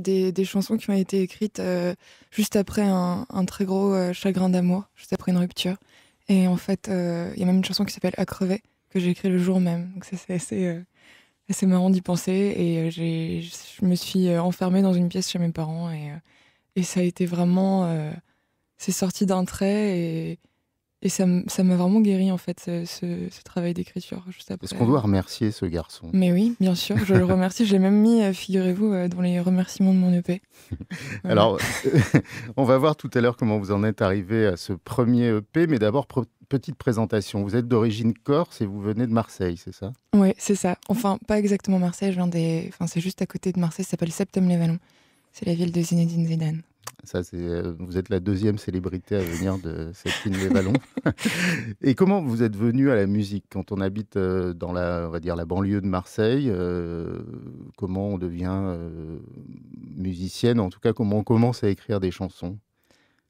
des, chansons qui ont été écrites euh, juste après un, très gros euh, chagrin d'amour, juste après une rupture. Et en fait, euh, il y a même une chanson qui s'appelle À crever, que j'ai écrite le jour même. Donc c'est assez, marrant d'y penser. Et je me suis enfermée dans une pièce chez mes parents. Et, et ça a été vraiment... c'est sorti d'un trait et et ça m'a vraiment guéri, en fait, ce, travail d'écriture. Est-ce qu'on doit euh. remercier ce garçon Mais oui, bien sûr, je le remercie. je l'ai même mis, euh, figurez-vous, euh, dans les remerciements de mon EP. Alors, on va voir tout à l'heure comment vous en êtes arrivé à ce premier EP, mais d'abord, petite présentation. Vous êtes d'origine corse et vous venez de Marseille, c'est ça Oui, c'est ça. Enfin, pas exactement Marseille, des... Enfin, c'est juste à côté de Marseille, ça s'appelle Septem-les-Vallons. C'est la ville de Zinedine Zidane. Ça, euh, vous êtes la deuxième célébrité à venir de île les vallons et comment vous êtes venu à la musique quand on habite euh, dans la, on va dire, la banlieue de Marseille euh, Comment on devient musicienne En tout cas, comment on commence à écrire des chansons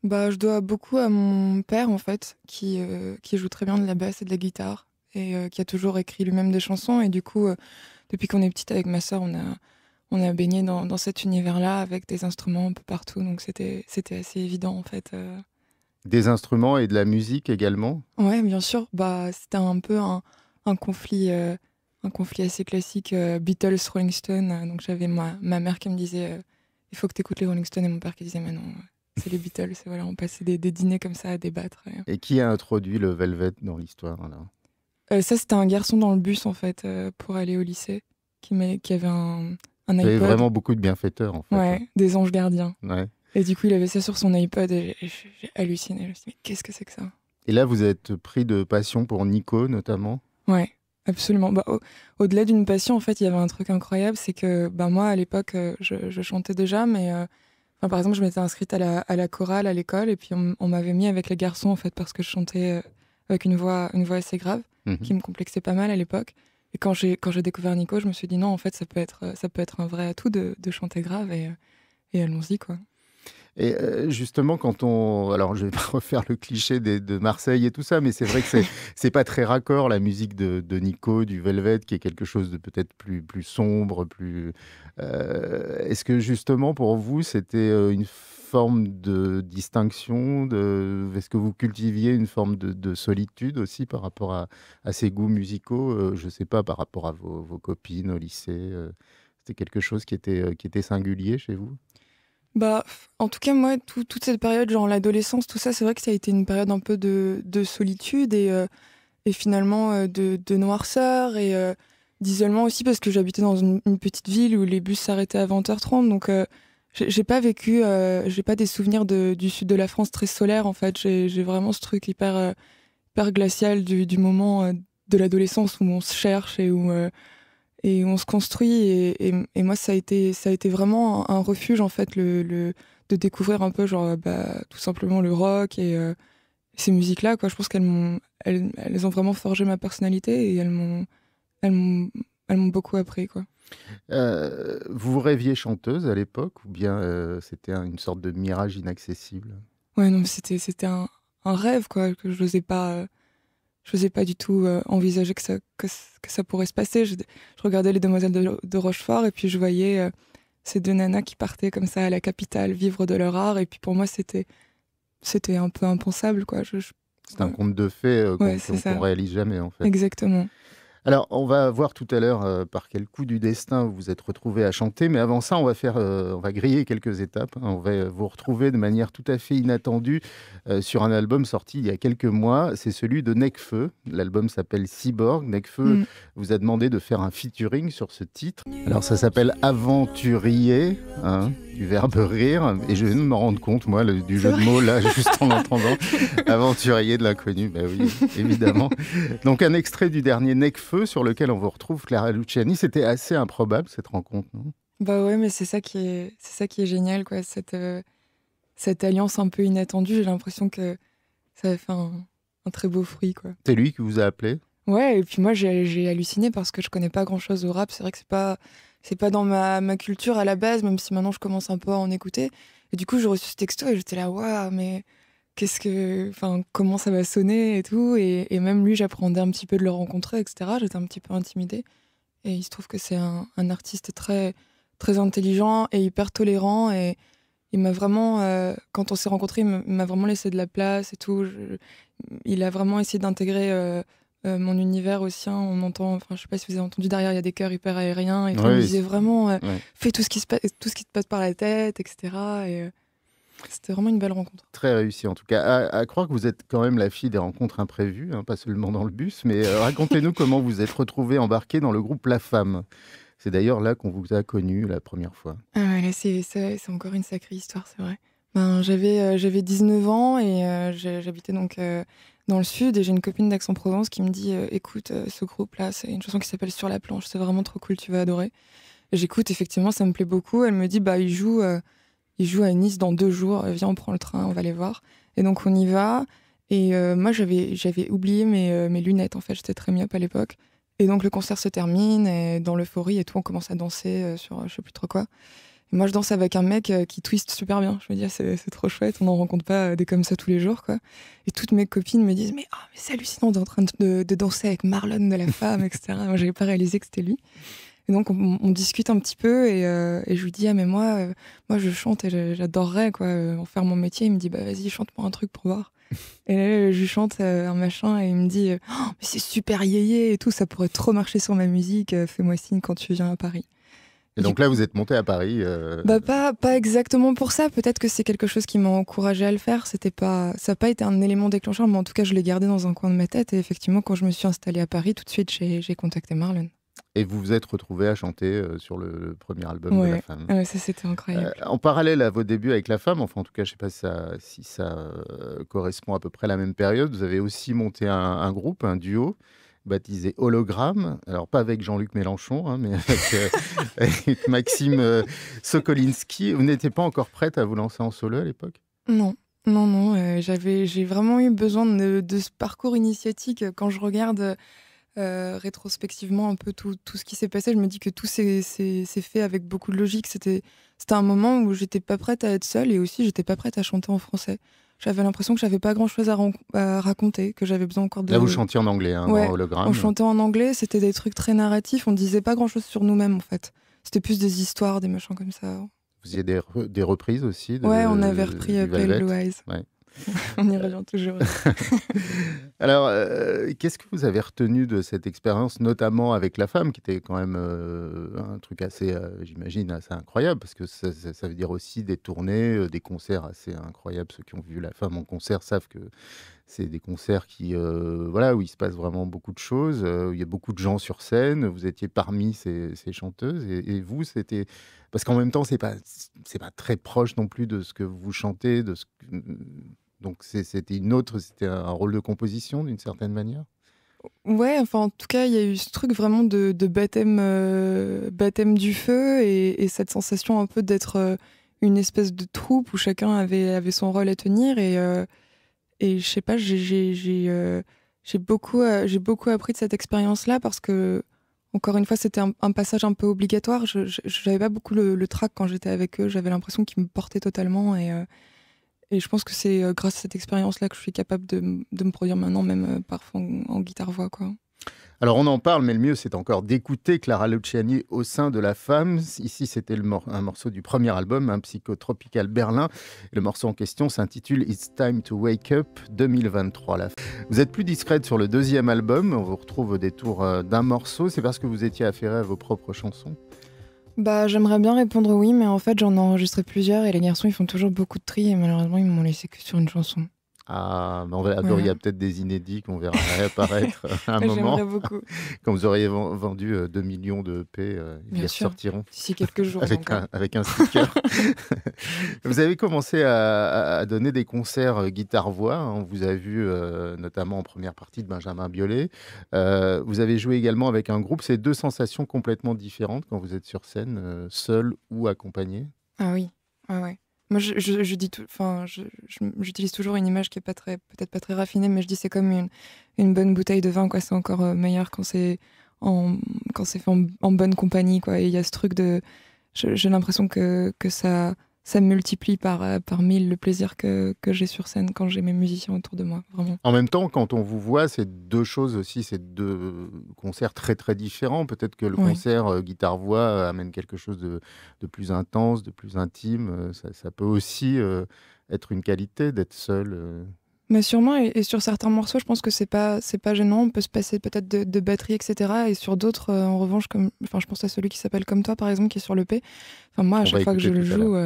bah, je dois beaucoup à mon père en fait, qui, qui joue très bien de la basse et de la guitare et qui a toujours écrit lui-même des chansons. Et du coup, depuis qu'on est petite avec ma sœur, on a on a baigné dans, cet univers-là avec des instruments un peu partout, donc c'était assez évident en fait. Euh. Des instruments et de la musique également Ouais, bien sûr. Bah, c'était un peu un, conflit, euh, un conflit assez classique euh, Beatles, Rolling Stone. donc j'avais ma, ma mère qui me disait il faut que tu écoutes les Rolling Stones. » et mon père qui disait mais non. C'est les Beatles, voilà, on passait des, dîners comme ça à débattre. Et qui a introduit le Velvet dans l'histoire Ça, c'était un garçon dans le bus, en fait, pour aller au lycée, qui, qui avait un, il avait vraiment beaucoup de bienfaiteurs, en fait. Ouais, hein. des anges gardiens. Et du coup, il avait ça sur son iPod et j'ai halluciné. Je me suis dit, mais qu'est-ce que c'est que ça Et là, vous êtes pris de passion pour Nico, notamment Ouais, absolument. Bah, Au-delà d'une passion, en fait, il y avait un truc incroyable, c'est que bah, moi, à l'époque, euh, je, chantais déjà, mais... Euh, par exemple, je m'étais inscrite à la, à la, chorale à l'école et puis on, m'avait mis avec les garçons en fait parce que je chantais euh, avec une voix, une voix assez grave mmh qui me complexait pas mal à l'époque. Et quand j'ai quand j'ai découvert Nico, je me suis dit non, en fait, ça peut être euh, ça peut être un vrai atout de, chanter grave euh, et, allons-y quoi. Et euh, justement, quand on. Alors, je vais pas refaire le cliché de Marseille et tout ça, mais c'est vrai que c'est, c'est pas très raccord la musique de, Nico, du Velvet, qui est quelque chose de peut-être plus, plus sombre, plus. est-ce que justement, pour vous, c'était une forme de distinction de... Est-ce que vous cultiviez une forme de, solitude aussi par rapport à, à ces goûts musicaux euh, Je ne sais pas, par rapport à vos, vos copines au lycée euh, C'était quelque chose qui était, euh, qui était singulier chez vous bah, en tout cas, moi, toute cette période, genre l'adolescence, tout ça, c'est vrai que ça a été une période un peu de, solitude et, et finalement de, noirceur et d'isolement aussi parce que j'habitais dans une, une, petite ville où les bus s'arrêtaient à 20h30. Donc, j'ai pas vécu, euh, j'ai pas des souvenirs de, du sud de la France très solaire en fait. J'ai vraiment ce truc hyper, euh, hyper glacial du, du moment euh, de l'adolescence où on se cherche et où, euh, et on se construit. Et, et, moi, ça a été, ça a été vraiment un refuge en fait, le, le de découvrir un peu genre bah, tout simplement le rock et ces musiques-là. Quoi, je pense qu'elles m'ont, elles, elles, ont vraiment forgé ma personnalité et elles m'ont, elles m'ont beaucoup appris quoi. Euh, vous rêviez chanteuse à l'époque ou bien euh, c'était une sorte de mirage inaccessible Ouais, non, c'était c'était un, rêve quoi que je n'osais pas, euh, je pas du tout envisager que ça que, ça pourrait se passer. Je, regardais les demoiselles de, Rochefort et puis je voyais ces deux nanas qui partaient comme ça à la capitale vivre de leur art et puis pour moi c'était c'était un peu impensable quoi. C'est un conte de fées qu'on ne réalise jamais en fait. Exactement. Alors, on va voir tout à l'heure euh, par quel coup du destin vous vous êtes retrouvé à chanter, mais avant ça, on va faire, euh, on va griller quelques étapes. Hein. On va euh, vous retrouver de manière tout à fait inattendue sur un album sorti il y a quelques mois. C'est celui de Necfeu. L'album s'appelle Cyborg. Necfeu mm. vous a demandé de faire un featuring sur ce titre. Alors, ça s'appelle Aventurier. Hein du verbe rire. Et je viens de me rendre compte, moi, du jeu de mots, là, juste en l'entendant. Aventurier de l'inconnu, bah oui, évidemment. Donc, un extrait du dernier Necfeu sur lequel on vous retrouve, Clara Luciani. C'était assez improbable, cette rencontre, non Bah ouais, mais c'est ça qui est, ça qui est génial, quoi. Cette, euh, cette alliance un peu inattendue. J'ai l'impression que ça a fait un, un très beau fruit, quoi. C'est lui qui vous a appelé Ouais, et puis moi, j'ai halluciné parce que je connais pas grand chose au rap. C'est vrai que c'est pas c'est pas dans ma, culture à la base, même si maintenant je commence un peu à en écouter. Et du coup, j'ai reçu ce texto et j'étais là, waouh, mais qu'est-ce que. Enfin, comment ça va sonner et tout. Et, même lui, j'apprendais un petit peu de le rencontrer, etc. J'étais un petit peu intimidée. Et il se trouve que c'est un, artiste très, très intelligent et hyper tolérant. Et il m'a vraiment, euh, quand on s'est rencontrés, il m'a vraiment laissé de la place et tout. il a vraiment essayé d'intégrer euh, euh, mon univers aussi, hein, on entend, enfin je sais pas si vous avez entendu derrière, il y a des cœurs hyper aériens, et on disait vraiment, euh, fais tout ce, qui se passe tout ce qui te passe par la tête, etc. Et, euh, c'était vraiment une belle rencontre. Très réussi en tout cas. À, croire que vous êtes quand même la fille des rencontres imprévues, hein, pas seulement dans le bus, mais racontez-nous comment vous êtes retrouvée embarquée dans le groupe La Femme. C'est d'ailleurs là qu'on vous a connue la première fois. Ah c'est encore une sacrée histoire, c'est vrai. Ben, j'avais 19 euh, ans et euh, j'habitais donc euh, dans le sud et j'ai une copine d'Aix-en-Provence qui me dit écoute ce groupe là c'est une chanson qui s'appelle Sur la planche c'est vraiment trop cool tu vas adorer j'écoute effectivement ça me plaît beaucoup elle me dit bah il joue il à Nice dans deux jours viens on prend le train on va les voir et donc on y va et moi j'avais j'avais oublié mes, mes lunettes en fait j'étais très myope à l'époque et donc le concert se termine et dans l'euphorie et tout on commence à danser sur je sais plus trop quoi moi, je danse avec un mec euh, qui twiste super bien. Je me dis, ah, c'est trop chouette, on n'en rencontre pas euh, des comme ça tous les jours. quoi. Et toutes mes copines me disent, mais, ah, c'est hallucinant, on en train de, danser avec Marlon de la femme, etc. Moi, n'avais pas réalisé que c'était lui. Et donc, on, discute un petit peu euh, et, je lui dis, ah, mais moi, moi je chante et j'adorerais quoi, en faire mon métier. Il me dit, bah vas-y, chante-moi un truc pour voir. Et là, je lui chante un machin et il me dit, oh, mais c'est super yéyé et tout, ça pourrait trop marcher sur ma musique, fais-moi signe quand tu viens à Paris. Et donc là, vous êtes monté à Paris euh, bah, pas, pas exactement pour ça. Peut-être que c'est quelque chose qui m'a encouragé à le faire. C'était pas, ça n'a pas été un élément déclencheur, mais en tout cas, je l'ai gardé dans un coin de ma tête. Et effectivement, quand je me suis installé à Paris, tout de suite, j'ai contacté Marlon. Et vous vous êtes retrouvé à chanter euh, sur le, premier album de La Femme. Ouais, ça, c'était incroyable. Euh, en parallèle à vos débuts avec La Femme, enfin, en tout cas, je ne sais pas si ça, si ça correspond à peu près à la même période, vous avez aussi monté un groupe, un duo baptisé Hologramme. Alors, pas avec Jean-Luc Mélenchon, hein, mais avec, euh, Maxime euh, Sokolinski. Vous n'étiez pas encore prête à vous lancer en solo à l'époque Non. Non, non, euh, j'avais, j'ai vraiment eu besoin de, ce parcours initiatique. Quand je regarde rétrospectivement un peu tout, tout ce qui s'est passé, je me dis que tout s'est fait avec beaucoup de logique. C'était un moment où j'étais pas prête à être seule et aussi j'étais pas prête à chanter en français j'avais l'impression que j'avais pas grand chose à, raconter, que j'avais besoin encore de. Là, vous chantiez en anglais, hein, hologramme. On chantait en anglais, c'était des trucs très narratifs, on disait pas grand chose sur nous-mêmes en fait. C'était plus des histoires, des machins comme ça. Vous avez des, reprises aussi Ouais, on avait repris euh, Blue Eyes. On y revient toujours. Alors, euh, qu'est-ce que vous avez retenu de cette expérience, notamment avec la femme, qui était quand même euh, un truc assez, euh, j'imagine, assez incroyable, parce que ça, veut dire aussi des tournées, des concerts assez incroyables. Ceux qui ont vu la femme en concert savent que c'est des concerts qui, voilà, où il se passe vraiment beaucoup de choses, où il y a beaucoup de gens sur scène. Vous étiez parmi ces, chanteuses, et, vous, c'était parce qu'en même temps, c'est pas, c'est pas très proche non plus de ce que vous chantez, de ce que donc c'était une autre, c'était un rôle de composition d'une certaine manière Ouais, enfin en tout cas, il y a eu ce truc vraiment de, baptême, euh, baptême du feu et, cette sensation un peu d'être euh, une espèce de troupe où chacun avait, avait son rôle à tenir et, euh, et je sais pas, j'ai beaucoup, j'ai beaucoup appris de cette expérience-là parce que, encore une fois, c'était un, passage un peu obligatoire. Je n'avais pas beaucoup le, le trac quand j'étais avec eux, j'avais l'impression qu'ils me portaient totalement et et je pense que c'est euh, grâce à cette expérience-là que je suis capable de, de, me produire maintenant, même euh, parfois en, guitare-voix. quoi. Alors on en parle, mais le mieux c'est encore d'écouter Clara Luciani au sein de la femme. Ici c'était un morceau du premier album, un hein, Psychotropical Berlin. le morceau en question s'intitule It's Time to Wake Up 2023. Là. Vous êtes plus discrète sur le deuxième album, on vous retrouve au détour euh, d'un morceau. C'est parce que vous étiez affairé à vos propres chansons bah, j'aimerais bien répondre oui, mais en fait, j'en ai enregistré plusieurs et les garçons, ils font toujours beaucoup de tri et malheureusement, ils m'ont laissé que sur une chanson. Ah, il y a peut-être des inédits qu'on verra réapparaître un ah, moment. beaucoup. Quand vous auriez vendu 2 euh, millions de EP, euh, ils sortiront. D'ici quelques jours. avec, un, sticker. vous avez commencé à, donner des concerts euh, guitare-voix. On hein. vous a vu notamment en première partie de Benjamin Biolay. vous avez joué également avec un groupe. C'est deux sensations complètement différentes quand vous êtes sur scène, seul ou accompagné. Ah oui, ah ouais. Moi, je, je, enfin, j'utilise toujours une image qui est pas très, peut-être pas très raffinée, mais je dis c'est comme une, une, bonne bouteille de vin, quoi. C'est encore euh, meilleur quand c'est en, quand c'est fait en, bonne compagnie, quoi. Et il y a ce truc de, j'ai l'impression que, que ça, ça me multiplie par, euh, par mille le plaisir que, que j'ai sur scène quand j'ai mes musiciens autour de moi, vraiment. En même temps, quand on vous voit, c'est deux choses aussi, c'est deux concerts très très différents. Peut-être que le concert euh, guitare-voix euh, amène quelque chose de, de, plus intense, de plus intime. Ça, peut aussi être une qualité d'être seul. Mais sûrement, et, sur certains morceaux, je pense que c'est pas c'est pas gênant. On peut se passer peut-être de, batterie, etc. Et sur d'autres, en revanche, comme, enfin, je pense à celui qui s'appelle Comme toi, par exemple, qui est sur le P. Enfin, moi, à chaque fois que je le joue,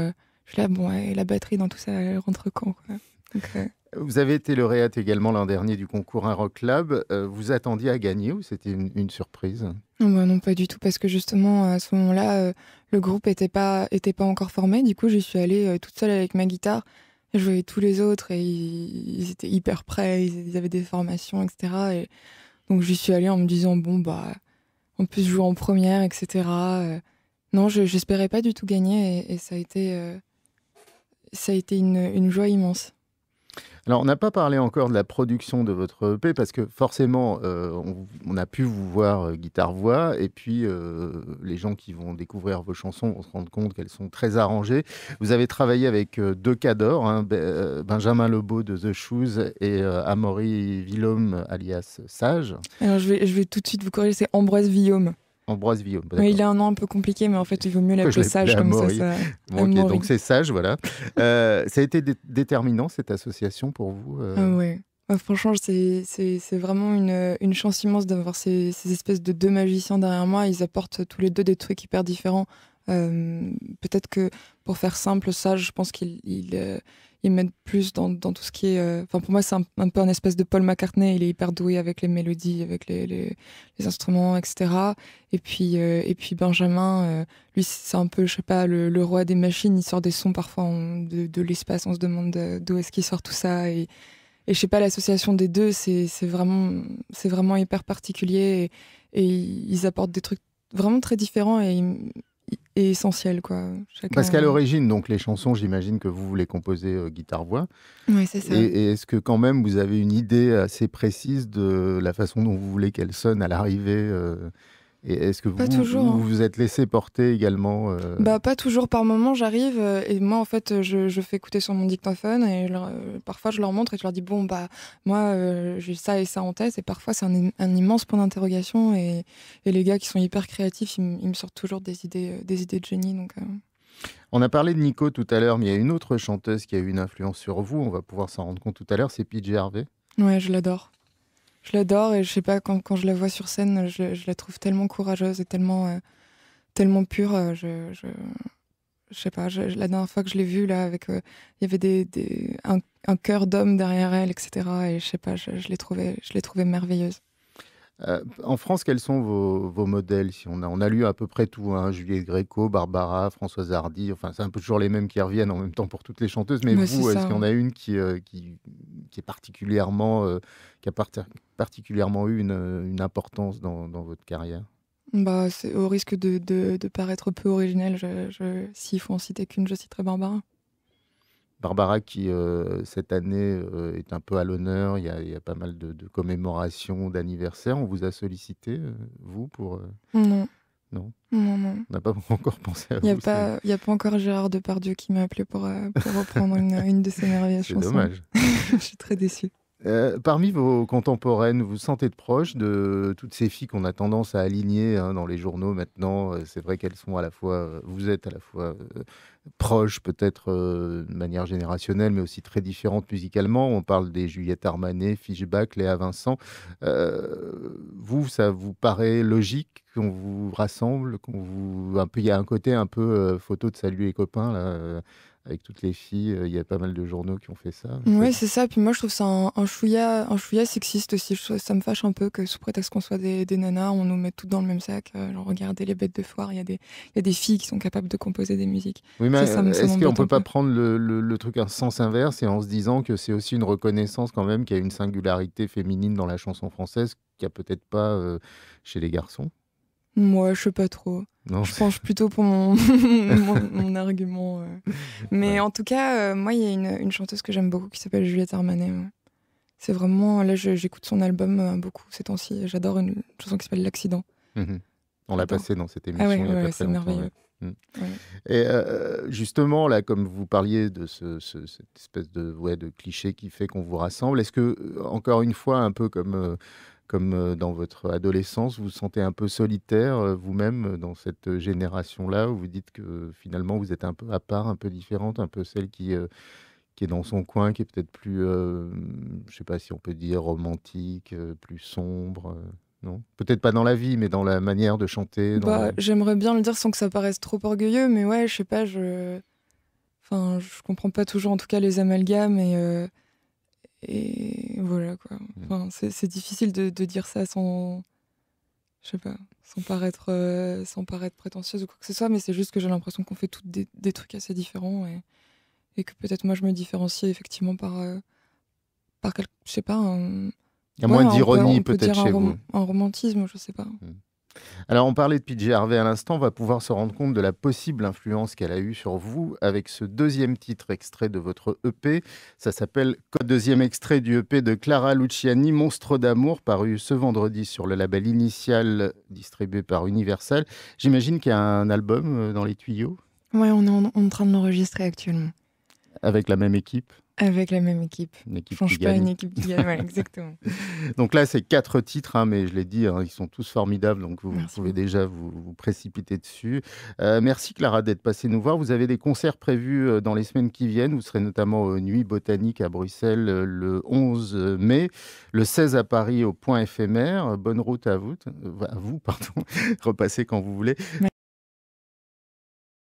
je là, bon, et la batterie dans tout ça, elle rentre quand quoi. Euh, vous avez été lauréate également l'an dernier du concours Un Rock Club. Euh, vous attendiez à gagner ou c'était une, surprise non, bah, non, pas du tout, parce que justement, à ce moment-là, euh, le groupe n'était pas, était pas encore formé. Du coup, je suis allée toute seule avec ma guitare. Je voyais tous les autres et ils, étaient hyper prêts, ils, avaient des formations, etc. Et donc, je suis allée en me disant, bon, bah, on peut se jouer en première, etc. non, j'espérais pas du tout gagner et ça a été ça a été une, joie immense. Alors, on n'a pas parlé encore de la production de votre EP parce que forcément, euh, on, a pu vous voir euh, guitare-voix et puis euh, les gens qui vont découvrir vos chansons vont se rendre compte qu'elles sont très arrangées. Vous avez travaillé avec deux cadors, hein, Benjamin Lebeau de The Shoes et Amaury Villaume alias Sage. Alors, je vais, je vais tout de suite vous corriger, c'est Ambroise Villaume. Ambroise il a un nom un peu compliqué, mais en fait, il vaut mieux l'appeler Sage comme ça. donc c'est Sage, voilà. Euh, ça a été déterminant cette association pour vous euh? ah, Oui. Ah, franchement, c'est vraiment une, chance immense d'avoir ces, espèces de deux magiciens derrière moi. Ils apportent tous les deux des trucs hyper différents. Euh, peut-être que pour faire simple, Sage, je pense qu'il ils m'aide plus dans, tout ce qui est. Euh, enfin, pour moi, c'est un, peu un espèce de Paul McCartney. Il est hyper doué avec les mélodies, avec les, instruments, etc. Et puis, euh, et puis Benjamin, euh, lui, c'est un peu, je sais pas, le, roi des machines. Il sort des sons parfois de, l'espace. On se demande d'où est-ce qu'il sort tout ça. Et, et je sais pas, l'association des deux, c'est vraiment, c'est vraiment hyper particulier. Et, et, ils apportent des trucs vraiment très différents. Et ils, est essentiel. Quoi. Parce qu'à l'origine, donc les chansons, j'imagine que vous voulez composer euh, guitare-voix. Oui, c'est ça. Et, est-ce que quand même vous avez une idée assez précise de la façon dont vous voulez qu'elles sonnent à l'arrivée euh, et est-ce que vous, toujours, hein. vous, êtes laissé porter également euh Bah pas toujours. Par moment, j'arrive euh, et moi en fait, je, je fais écouter sur mon dictaphone et euh, parfois je leur montre et je leur dis bon bah moi j'ai ça et ça en tête et parfois c'est un, immense point d'interrogation et, et, les gars qui sont hyper créatifs, ils, me sortent toujours des idées, des idées de génie donc. On a parlé de Nico tout à l'heure, mais il y a une autre chanteuse qui a eu une influence sur vous. On va pouvoir s'en rendre compte tout à l'heure. C'est PJ Harvey. Ouais, je l'adore je l'adore et je sais pas, quand, je la vois sur scène, je, la trouve tellement courageuse et tellement, euh, tellement pure. Euh, je, je, sais pas, la dernière fois que je l'ai vue, là, avec, euh, il y avait un, un cœur d'homme derrière elle, etc. Et je sais pas, je, l'ai trouvée, je l'ai trouvée merveilleuse. Euh, en France, quels sont vos, modèles si on, a, on a lu à peu près tout, hein, Juliette Gréco, Barbara, Françoise Hardy, enfin c'est un peu toujours les mêmes qui reviennent en même temps pour toutes les chanteuses, mais, vous, est-ce qu'il y en a une qui, euh, est particulièrement, euh, qui a particulièrement eu une, importance dans, votre carrière bah, Au risque de, paraître peu originelle, s'il faut en citer qu'une, je citerai Barbara. Barbara qui, euh, cette année, euh, est un peu à l'honneur. Il, y a pas mal de, commémorations, d'anniversaires. On vous a sollicité, euh, vous, pour... Non. Non. Non, non. On n'a pas encore pensé à y a Il n'y a pas encore Gérard Depardieu qui m'a appelé pour, reprendre une, une, de ses merveilleuses chansons. C'est dommage. Je suis très déçue. Euh, parmi vos contemporaines, vous, sentez de proche de toutes ces filles qu'on a tendance à aligner hein, dans les journaux maintenant euh, C'est vrai qu'elles sont à la fois, euh, vous êtes à la fois proches peut-être de manière générationnelle, mais aussi très différentes musicalement. On parle des Juliette Armanet, les Léa Vincent. vous, ça vous paraît logique qu'on vous rassemble, qu'on vous un peu il y a un côté un peu euh, photo de salut et copains là euh, avec toutes les filles. Euh, il y a pas mal de journaux qui ont fait ça. Oui, c'est ça. Puis moi, je trouve ça un, un, chouïa, un chouia sexiste aussi. ça me fâche un peu que sous prétexte qu'on soit des, nanas, on nous met toutes dans le même sac. regardez les bêtes de foire, il y, a des, filles qui sont capables de composer des musiques. Oui, mais est-ce qu'on ne peut pas prendre le, truc un sens inverse et en se disant que c'est aussi une reconnaissance quand même qu'il y a une singularité féminine dans la chanson française qu'il n'y a peut-être pas chez les garçons moi, je sais pas trop. je penche plutôt pour mon, argument. Euh. Mais en tout cas, euh, moi, il y a une, chanteuse que j'aime beaucoup qui s'appelle Juliette Armanet. C'est vraiment. Là, j'écoute son album euh, beaucoup ces temps-ci. J'adore une, chanson qui s'appelle L'Accident. Mmh On l'a passé dans cette émission. Ah ouais, c'est merveilleux. Mmh. Et justement, là, comme vous parliez de ce, cette espèce de, de cliché qui fait qu'on vous rassemble, est-ce que, encore une fois, un peu comme comme euh, dans votre adolescence, vous vous sentez un peu solitaire euh, vous-même euh, dans cette génération-là, où vous dites que finalement vous êtes un peu à part, un peu différente, un peu celle qui, qui est dans son coin, qui est peut-être plus, je ne sais pas si on peut dire romantique, plus sombre non Peut-être pas dans la vie, mais dans la manière de chanter. Bah, J'aimerais bien le dire sans que ça paraisse trop orgueilleux, mais ouais, je sais pas, je. Enfin, je comprends pas toujours en tout cas les amalgames et. Et voilà quoi. Mm. Enfin, c'est difficile de, dire ça sans, je sais pas, sans paraître, euh, sans paraître prétentieuse ou quoi que ce soit, mais c'est juste que j'ai l'impression qu'on fait toutes des, trucs assez différents et, que peut-être moi je me différencie effectivement par, euh, par je sais pas, un, moins d'ironie peut-être chez vous. romantisme, je sais pas. Mm. Alors, on parlait de PJ Harvey à l'instant, on va pouvoir se rendre compte de la possible influence qu'elle a eue sur vous avec ce deuxième titre extrait de votre EP. Ça s'appelle Deuxième extrait du EP de Clara Luciani, Monstre d'amour, paru ce vendredi sur le label Initial, distribué par Universal. J'imagine qu'il y a un album euh, dans les tuyaux Oui, on est en, en train de l'enregistrer actuellement. Avec la même équipe avec la même équipe. Une équipe qui pas une équipe qui gagne, exactement. donc là, c'est quatre titres, hein, mais je l'ai dit, hein, ils sont tous formidables, donc vous, pouvez déjà vous, précipiter dessus. Euh, merci Clara d'être passée nous voir. Vous avez des concerts prévus euh, dans les semaines qui viennent. Vous serez notamment au Nuit Botanique à Bruxelles euh, le 11 mai, le 16 à Paris au Point Éphémère. Bonne route à vous, à vous pardon. repassez quand vous voulez.